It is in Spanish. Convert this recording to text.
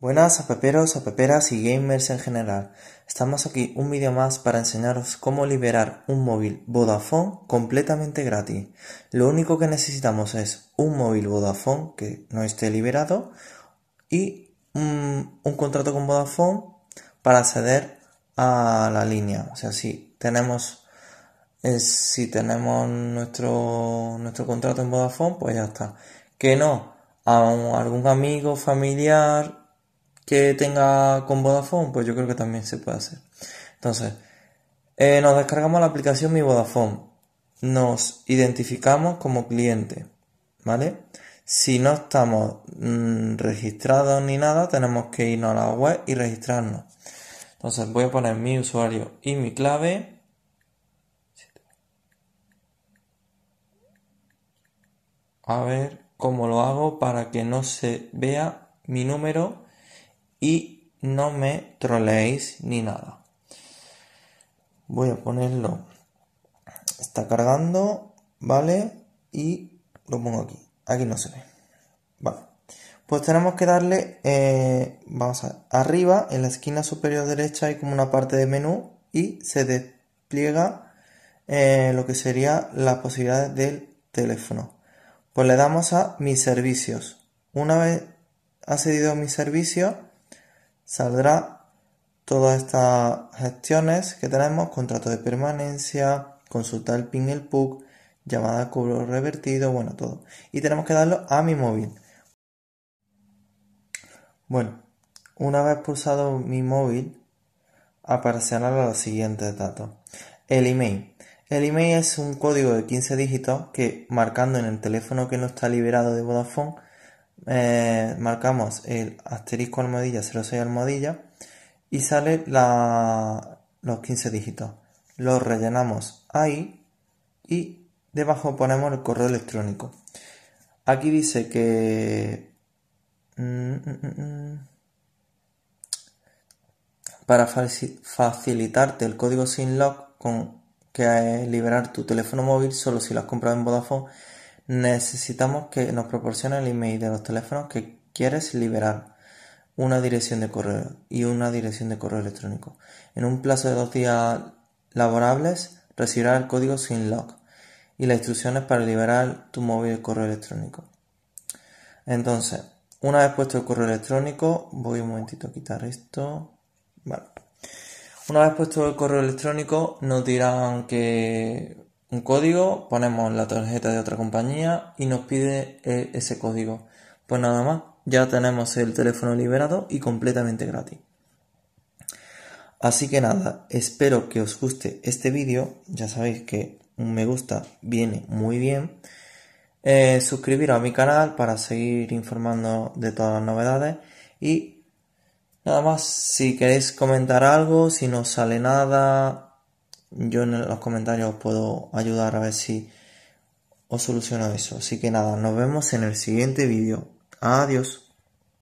Buenas a peperos, a peperas y gamers en general. Estamos aquí un vídeo más para enseñaros cómo liberar un móvil Vodafone completamente gratis. Lo único que necesitamos es un móvil Vodafone que no esté liberado y mm, un, contrato con Vodafone para acceder a la línea. O sea, si tenemos, eh, si tenemos nuestro, nuestro contrato en Vodafone, pues ya está. Que no, a algún amigo, familiar, que tenga con Vodafone, pues yo creo que también se puede hacer. Entonces, eh, nos descargamos la aplicación Mi Vodafone. Nos identificamos como cliente, ¿vale? Si no estamos mm, registrados ni nada, tenemos que irnos a la web y registrarnos. Entonces voy a poner mi usuario y mi clave. A ver cómo lo hago para que no se vea mi número y no me troleéis ni nada. Voy a ponerlo. Está cargando, ¿vale? Y lo pongo aquí. Aquí no se ve. Vale. Pues tenemos que darle, eh, vamos a arriba, en la esquina superior derecha hay como una parte de menú y se despliega eh, lo que sería las posibilidades del teléfono. Pues le damos a mis servicios. Una vez accedido a mis servicios, saldrá todas estas gestiones que tenemos, contrato de permanencia, consultar el PIN, el PUC, llamada de cobro revertido, bueno, todo. Y tenemos que darlo a mi móvil. Bueno, una vez pulsado mi móvil, aparecerán los siguientes datos. El email. El email es un código de 15 dígitos que, marcando en el teléfono que no está liberado de Vodafone, eh, marcamos el asterisco almohadilla 06 almohadilla y sale los 15 dígitos. Los rellenamos ahí y debajo ponemos el correo electrónico. Aquí dice que... Mm, mm, mm, para facilitarte el código sin lock con que eh, liberar tu teléfono móvil solo si lo has comprado en Vodafone Necesitamos que nos proporcione el email de los teléfonos que quieres liberar, una dirección de correo y una dirección de correo electrónico. En un plazo de dos días laborables recibirá el código sin lock y las instrucciones para liberar tu móvil de correo electrónico. Entonces, una vez puesto el correo electrónico, voy un momentito a quitar esto. bueno Una vez puesto el correo electrónico, nos dirán que un código, ponemos la tarjeta de otra compañía y nos pide eh, ese código. Pues nada más, ya tenemos el teléfono liberado y completamente gratis. Así que nada, espero que os guste este vídeo. Ya sabéis que un me gusta viene muy bien. Eh, suscribiros a mi canal para seguir informando de todas las novedades. Y nada más, si queréis comentar algo, si no sale nada, yo en los comentarios os puedo ayudar a ver si os soluciono eso. Así que nada, nos vemos en el siguiente vídeo. Adiós.